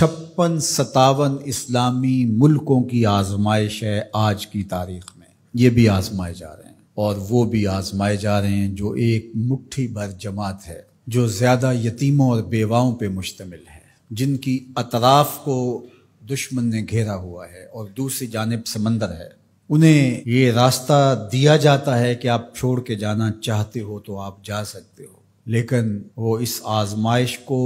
छप्पन सतावन इस्लामी मुल्कों की आजमाइश है आज की तारीख में ये भी आजमाए जा रहे हैं और वो भी आजमाए जा रहे हैं जो एक मुट्ठी भर जमात है जो ज़्यादा यतीमों और बेवाओं पे मुश्तमिल है जिनकी अतराफ को दुश्मन ने घेरा हुआ है और दूसरी जानब समंदर है उन्हें ये रास्ता दिया जाता है कि आप छोड़ के जाना चाहते हो तो आप जा सकते हो लेकिन वो इस आजमाइश को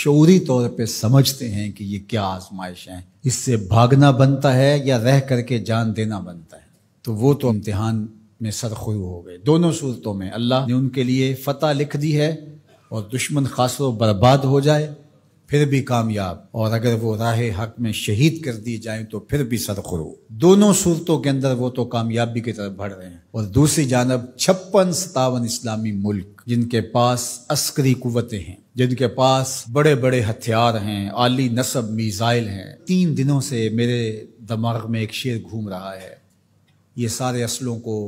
शौरी तौर पे समझते हैं कि ये क्या आजमाइश है इससे भागना बनता है या रह करके जान देना बनता है तो वो तो इम्तहान में सरखरू हो गए दोनों सूरतों में अल्लाह ने उनके लिए फ़तह लिख दी है और दुश्मन खासो बर्बाद हो जाए फिर भी कामयाब और अगर वो राह हक में शहीद कर दिए जाएं तो फिर भी सरखरो दोनों सूरतों के अंदर वो तो कामयाबी की तरफ बढ़ रहे हैं और दूसरी जानब छप्पन सतावन इस्लामी मुल्क जिनके पास अस्करी कुतें हैं जिनके पास बड़े बड़े हथियार हैं आली नसब मिज़ाइल हैं तीन दिनों से मेरे दिमाग में एक शेर घूम रहा है ये सारे असलों को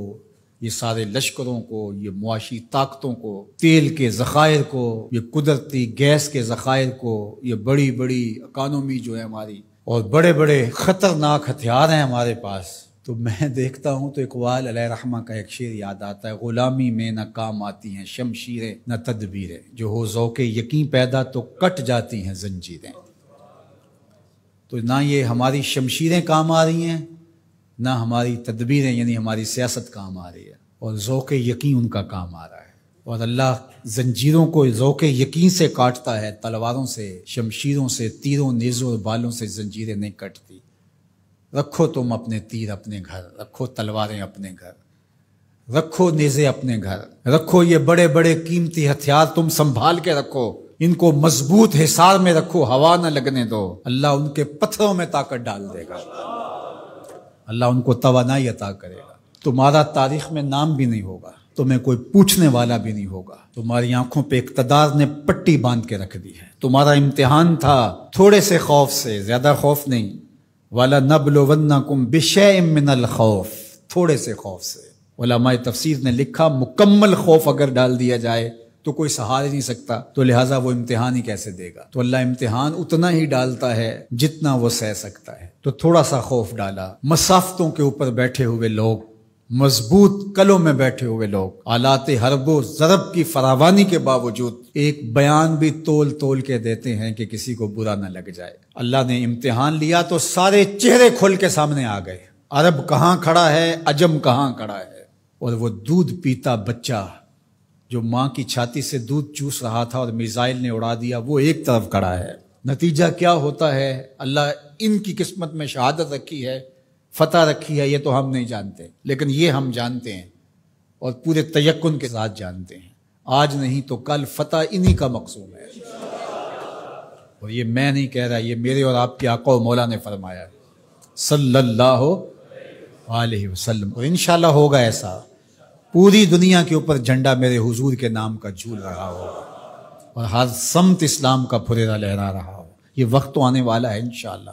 ये सारे लश्करों को ये मुआशी ताकतों को तेल के ज़ख़ायर को ये कुदरती गैस के ज़ख़ायर को ये बड़ी बड़ी इकानमी जो है हमारी और बड़े बड़े ख़तरनाक हथियार हैं हमारे पास तो मैं देखता हूँ तो इकबाल रहमा का एक शेर याद आता है ग़ुलामी में न काम आती हैं शमशीरें न तदबीरें जो हो जोके यकीन पैदा तो कट जाती हैं जंजीरें तो ना ये हमारी शमशीरें काम आ रही हैं ना हमारी तदबीरें यानी हमारी सियासत काम आ रही है और ओक़ यकीन उनका काम आ रहा है और अल्लाह जंजीरों को ओक़ यकीन से काटता है तलवारों से शमशीरों से तीरों नेज़ों और बालों से जंजीरें नहीं कटती रखो तुम अपने तीर अपने घर रखो तलवारें अपने घर रखो नेज़े अपने घर रखो ये बड़े बड़े कीमती हथियार तुम संभाल के रखो इनको मजबूत हिसार में रखो हवा न लगने दो अल्लाह उनके पत्थरों में ताकत डाल देगा अल्लाह उनको तोानाई अता करेगा तुम्हारा तारीख में नाम भी नहीं होगा तुम्हें कोई पूछने वाला भी नहीं होगा तुम्हारी आंखों पे इकतदार ने पट्टी बांध के रख दी है तुम्हारा इम्तिहान था थोड़े से खौफ से ज्यादा खौफ नहीं वाला नबलो वन्ना कुम बिशय खौफ थोड़े से खौफ से वलामा तफसीर ने लिखा मुकम्मल खौफ अगर डाल दिया जाए तो कोई सहार ही नहीं सकता तो लिहाजा वो इम्तिहान ही कैसे देगा तो अल्लाह इम्तिहान उतना ही डालता है जितना वो सह सकता है तो थोड़ा सा खौफ डाला मसाफतों के ऊपर बैठे हुए लोग मजबूत कलों में बैठे हुए लोग आलात हरबो जरब की फरावानी के बावजूद एक बयान भी तोल तोल के देते हैं कि किसी को बुरा ना लग जाए अल्लाह ने इम्तिहान लिया तो सारे चेहरे खोल के सामने आ गए अरब कहाँ खड़ा है अजम कहाँ खड़ा है और वो दूध पीता बच्चा जो माँ की छाती से दूध चूस रहा था और मिसाइल ने उड़ा दिया वो एक तरफ खड़ा है नतीजा क्या होता है अल्लाह इनकी किस्मत में शहादत रखी है फतह रखी है ये तो हम नहीं जानते लेकिन ये हम जानते हैं और पूरे तयक्न के साथ जानते हैं आज नहीं तो कल फतह इन्हीं का मकसूम है और ये मैं नहीं कह रहा ये मेरे और आपके आका मौला ने फरमाया सल्लल्लाहु अलैहि वसल्लम और इन होगा ऐसा पूरी दुनिया के ऊपर झंडा मेरे हुजूर के नाम का झूल रहा हो और हर समत इस्लाम का फुरेरा लहरा रहा हो ये वक्त तो आने वाला है इनशाला